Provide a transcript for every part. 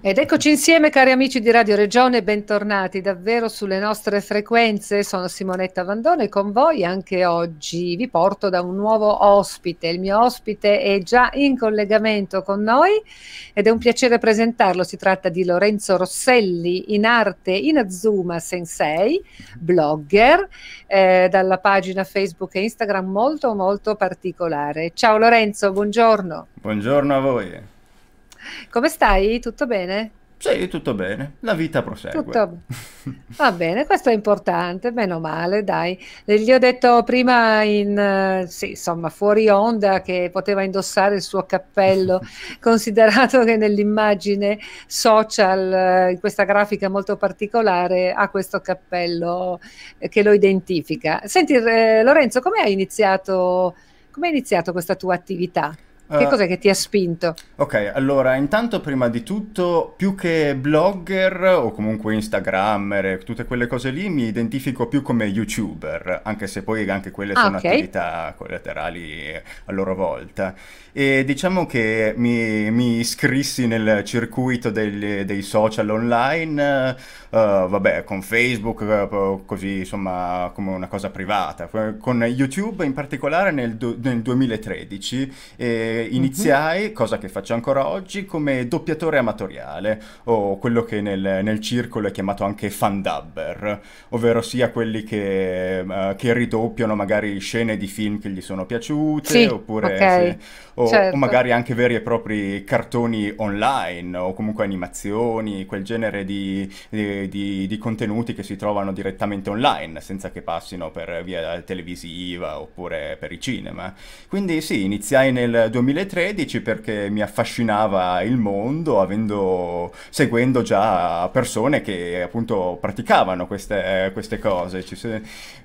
Ed eccoci insieme cari amici di Radio Regione, bentornati davvero sulle nostre frequenze. Sono Simonetta Vandone con voi anche oggi vi porto da un nuovo ospite. Il mio ospite è già in collegamento con noi ed è un piacere presentarlo. Si tratta di Lorenzo Rosselli in arte Inazuma Sensei, blogger eh, dalla pagina Facebook e Instagram molto molto particolare. Ciao Lorenzo, buongiorno. Buongiorno a voi. Come stai? Tutto bene? Sì, tutto bene, la vita prosegue. Tutto... Va bene, questo è importante, meno male, dai. Eh, gli ho detto prima in, eh, sì, insomma, fuori onda che poteva indossare il suo cappello, considerato che nell'immagine social, eh, in questa grafica molto particolare, ha questo cappello che lo identifica. Senti, eh, Lorenzo, come hai iniziato, com iniziato questa tua attività? Che uh, cos'è che ti ha spinto? Ok, allora, intanto prima di tutto, più che blogger o comunque instagrammer e tutte quelle cose lì, mi identifico più come youtuber, anche se poi anche quelle ah, sono okay. attività collaterali a loro volta. E diciamo che mi, mi iscrissi nel circuito degli, dei social online, uh, vabbè, con Facebook, eh, così insomma, come una cosa privata, con YouTube in particolare nel, nel 2013. E Mhm. iniziai, mm-hmm. cosa che faccio ancora oggi, come doppiatore amatoriale o quello che nel, nel circolo è chiamato anche fandubber, ovvero sia quelli che, uh, che, ridoppiano magari scene di film che gli sono piaciute sì, oppure okay. sì, o, certo. o magari anche veri e propri cartoni online o comunque animazioni, quel genere di, di, di, di, contenuti che si trovano direttamente online senza che passino per via televisiva oppure per i cinema. Quindi sì, iniziai nel 2000 2013 perché mi affascinava il mondo, avendo, seguendo già persone che appunto praticavano queste, queste cose.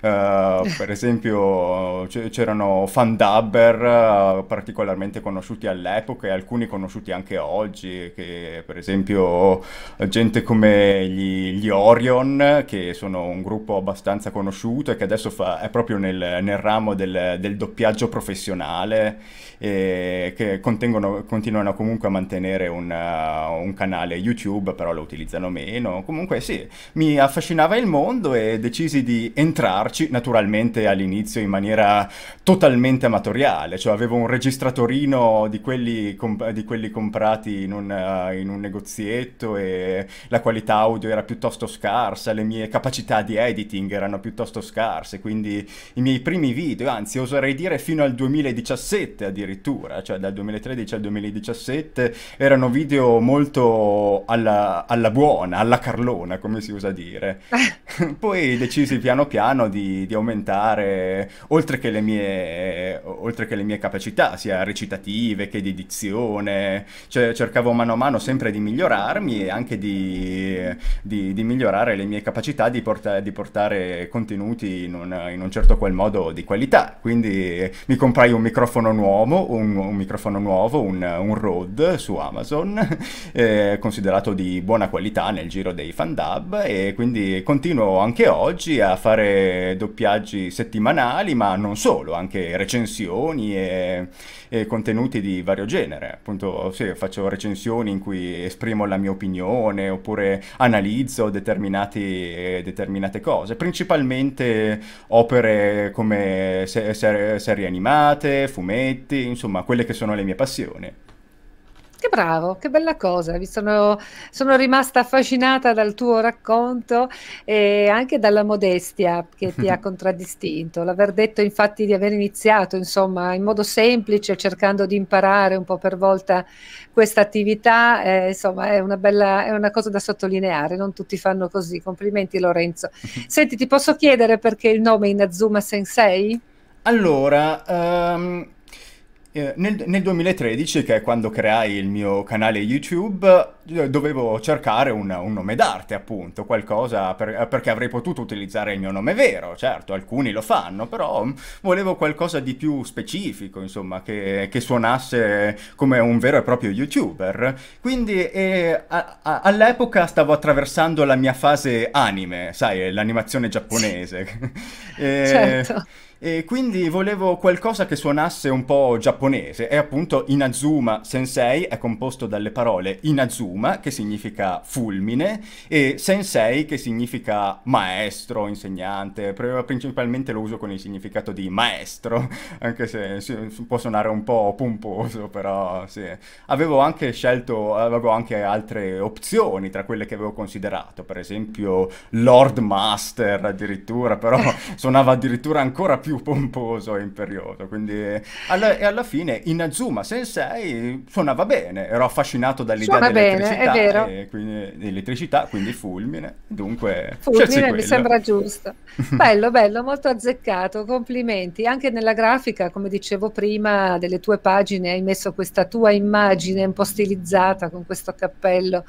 Uh, per esempio c- c'erano fandubber uh, particolarmente conosciuti all'epoca e alcuni conosciuti anche oggi, che per esempio gente come gli, gli Orion, che sono un gruppo abbastanza conosciuto e che adesso fa, è proprio nel, nel ramo del, del doppiaggio professionale. E e che continuano comunque a mantenere un, uh, un, canale YouTube, però lo utilizzano meno. Comunque sì, mi affascinava il mondo e decisi di entrarci, naturalmente all'inizio in maniera totalmente amatoriale, cioè avevo un registratorino di quelli, comp- di quelli comprati in un, uh, in un negozietto e la qualità audio era piuttosto scarsa, le mie capacità di editing erano piuttosto scarse, quindi i miei primi video, anzi oserei dire fino al 2017 addirittura, cioè dal 2013 al 2017, erano video molto alla, alla buona, alla carlona, come si usa dire. Poi decisi piano piano di, di aumentare, oltre che, mie, oltre che, le mie, capacità, sia recitative che di dizione, cioè, cercavo mano a mano sempre di migliorarmi e anche di, di, di migliorare le mie capacità di, porta, di portare contenuti in un, in un certo qual modo di qualità. Quindi mi comprai un microfono nuovo, un un microfono nuovo, un, un Rode su Amazon, eh, considerato di buona qualità nel giro dei fandub e quindi continuo anche oggi a fare doppiaggi settimanali, ma non solo, anche recensioni e, e contenuti di vario genere. Appunto, sì, faccio recensioni in cui esprimo la mia opinione oppure analizzo determinate, determinate cose, principalmente opere come se, serie animate, fumetti, insomma, quelle che sono le mie passioni. Che bravo, che bella cosa, mi sono, sono, rimasta affascinata dal tuo racconto e anche dalla modestia che ti ha contraddistinto, l'aver detto infatti di aver iniziato insomma in modo semplice cercando di imparare un po' per volta questa attività, eh, insomma è una, bella, è una cosa da sottolineare, non tutti fanno così, complimenti Lorenzo. Senti, ti posso chiedere perché il nome Inazuma Sensei? Allora, um eh, nel, nel, 2013, che è quando creai il mio canale YouTube, eh, dovevo cercare un, un nome d'arte, appunto, qualcosa per, eh, perché avrei potuto utilizzare il mio nome vero, certo, alcuni lo fanno, però mm, volevo qualcosa di più specifico, insomma, che, che suonasse come un vero e proprio YouTuber. Quindi eh, a, a, all'epoca stavo attraversando la mia fase anime, sai, l'animazione giapponese. e... Certo. E quindi volevo qualcosa che suonasse un po' giapponese. E appunto Inazuma Sensei è composto dalle parole Inazuma, che significa fulmine, e Sensei, che significa maestro, insegnante. Principalmente lo uso con il significato di maestro, anche se può suonare un po' pomposo, però sì. Avevo anche scelto, avevo anche altre opzioni tra quelle che avevo considerato, per esempio Lord Master addirittura, però suonava addirittura ancora più più pomposo e imperioso. Quindi, alla, e alla fine Inazuma Sensei suonava bene, ero affascinato dall'idea Suona dell'elettricità, bene, E quindi, dell'elettricità, quindi fulmine. Dunque, fulmine certo, mi sembra giusto. bello, bello, molto azzeccato, complimenti. Anche nella grafica, come dicevo prima, delle tue pagine hai messo questa tua immagine un po' stilizzata con questo cappello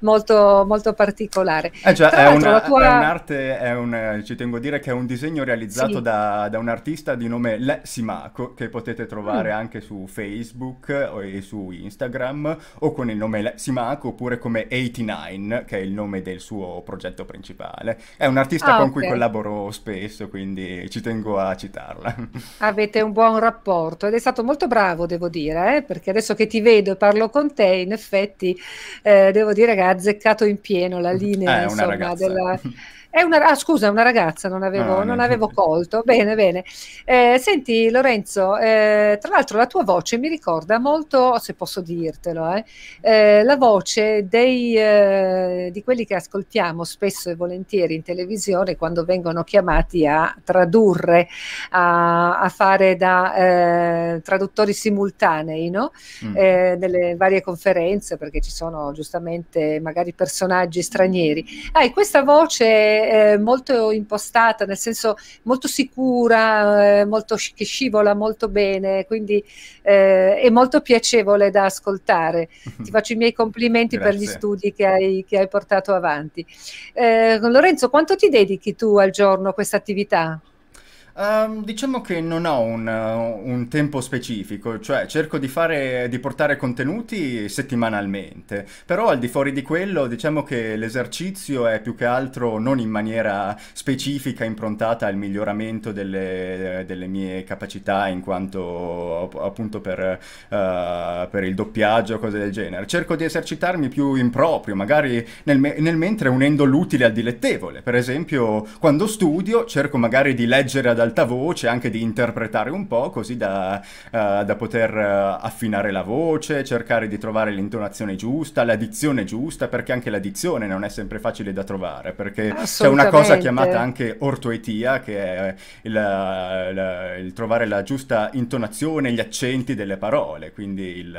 molto, molto particolare. Eh già, è, una, tua... è, un'arte, è un, ci tengo a dire che è un disegno realizzato sì. da, da un artista di nome Le Simaco che potete trovare mm. anche su Facebook e su Instagram o con il nome Le Simaco oppure come 89 che è il nome del suo progetto principale. È un artista ah, con okay. cui collaboro spesso quindi ci tengo a citarla. Avete un buon rapporto ed è stato molto bravo devo dire eh? perché adesso che ti vedo e parlo con te in effetti eh, devo dire che ha azzeccato in pieno la mm. linea eh, insomma, della... È una, ah, scusa, una ragazza, non avevo, ah, non avevo colto. Bene, bene. Eh, senti Lorenzo, eh, tra l'altro la tua voce mi ricorda molto, se posso dirtelo, eh, eh la voce dei, eh, di quelli che ascoltiamo spesso e volentieri in televisione quando vengono chiamati a tradurre, a, a fare da eh, traduttori simultanei no? mm. nelle varie conferenze, perché ci sono giustamente magari personaggi stranieri. Hai ah, questa voce molto impostata, nel senso molto sicura, eh, molto sci- che scivola molto bene, quindi eh, è molto piacevole da ascoltare. Mhm. Ti faccio i miei complimenti per gli studi che hai, che hai portato avanti. Eh, Lorenzo, quanto ti dedichi tu al giorno a questa attività? Um, diciamo che non ho un, un, tempo specifico, cioè cerco di, fare, di portare contenuti settimanalmente, però al di fuori di quello diciamo che l'esercizio è più che altro non in maniera specifica improntata al miglioramento delle, delle mie capacità in quanto appunto per, uh, per il doppiaggio o cose del genere, cerco di esercitarmi più in proprio, magari nel, me nel mentre unendo l'utile al dilettevole, per esempio quando studio cerco magari di leggere ad alta voce, anche di interpretare un po', così da, uh, da poter uh, affinare la voce, cercare di trovare l'intonazione giusta, la dizione giusta, perché anche la dizione non è sempre facile da trovare, perché c'è una cosa chiamata anche ortoetia, che è il, il, il, trovare la giusta intonazione, gli accenti delle parole, quindi il,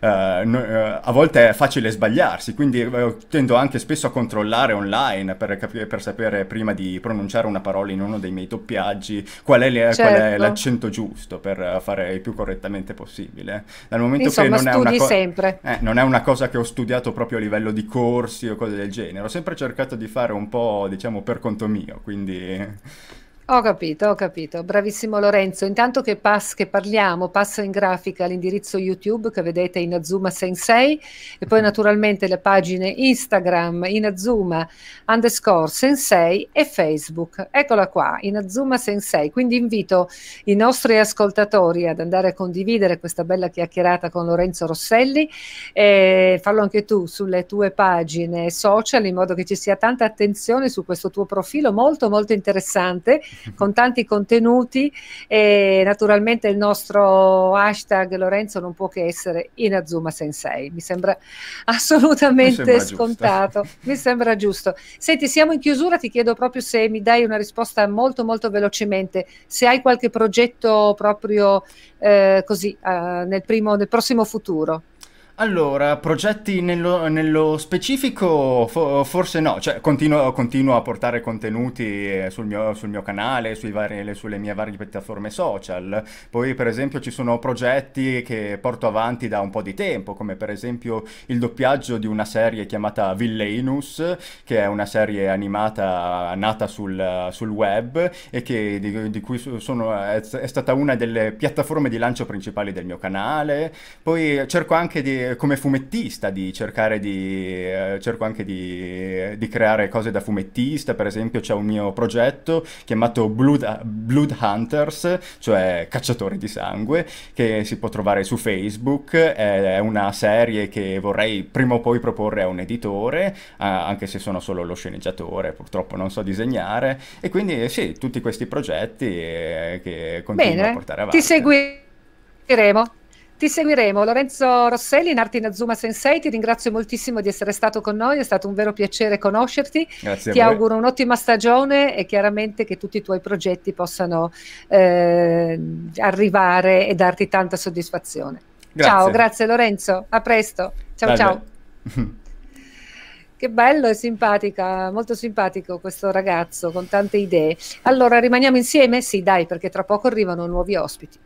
uh, no, a volte è facile sbagliarsi, quindi tendo anche spesso a controllare online per, cap- per sapere prima di pronunciare una parola in uno dei miei doppiaggi viaggi, qual è, le, certo. qual è certo. l'accento giusto per fare il più correttamente possibile. Dal momento Insomma, che non è, una co- sempre. Eh, non è una cosa che ho studiato proprio a livello di corsi o cose del genere, ho sempre cercato di fare un po', diciamo, per conto mio, quindi... Ho capito, ho capito. Bravissimo Lorenzo. Intanto che, pass, che parliamo, passa in grafica l'indirizzo YouTube che vedete in Azuma Sensei e poi mhm. naturalmente le pagine Instagram in Azuma underscore Sensei e Facebook. Eccola qua, in Azuma Sensei. Quindi invito i nostri ascoltatori ad andare a condividere questa bella chiacchierata con Lorenzo Rosselli e farlo anche tu sulle tue pagine social in modo che ci sia tanta attenzione su questo tuo profilo molto molto interessante con tanti contenuti e naturalmente il nostro hashtag Lorenzo non può che essere Inazuma Sensei, mi sembra assolutamente mi sembra scontato, giusto. mi sembra giusto. Senti, siamo in chiusura, ti chiedo proprio se mi dai una risposta molto molto velocemente, se hai qualche progetto proprio eh, così eh, nel, primo, nel prossimo futuro. Allora, progetti nello, nello specifico fo forse no, cioè continuo, continuo, a portare contenuti eh, sul mio, sul mio canale, vari, sulle mie varie piattaforme social, poi per esempio ci sono progetti che porto avanti da un po' di tempo, come per esempio il doppiaggio di una serie chiamata Villainus, che è una serie animata nata sul, sul web e che, di, di, cui sono, è, è stata una delle piattaforme di lancio principali del mio canale, poi cerco anche di come, fumettista, di cercare di... Eh, cerco anche di, di, creare cose da fumettista, per esempio c'è un mio progetto chiamato Blood, Blood Hunters, cioè Cacciatori di Sangue, che si può trovare su Facebook, è una serie che vorrei prima o poi proporre a un editore, anche se sono solo lo sceneggiatore, purtroppo non so disegnare, e quindi sì, tutti questi progetti eh, che continuo Bene, a portare avanti. Ti seguiremo. Ti seguiremo. Lorenzo Rosselli, in Arti Nazuma Sensei, ti ringrazio moltissimo di essere stato con noi, è stato un vero piacere conoscerti. Grazie ti auguro un'ottima stagione e chiaramente che tutti i tuoi progetti possano eh, arrivare e darti tanta soddisfazione. Grazie. Ciao, grazie Lorenzo, a presto. Ciao Dai, ciao. Che bello e simpatica, molto simpatico questo ragazzo con tante idee. Allora rimaniamo insieme? Sì, dai, perché tra poco arrivano nuovi ospiti.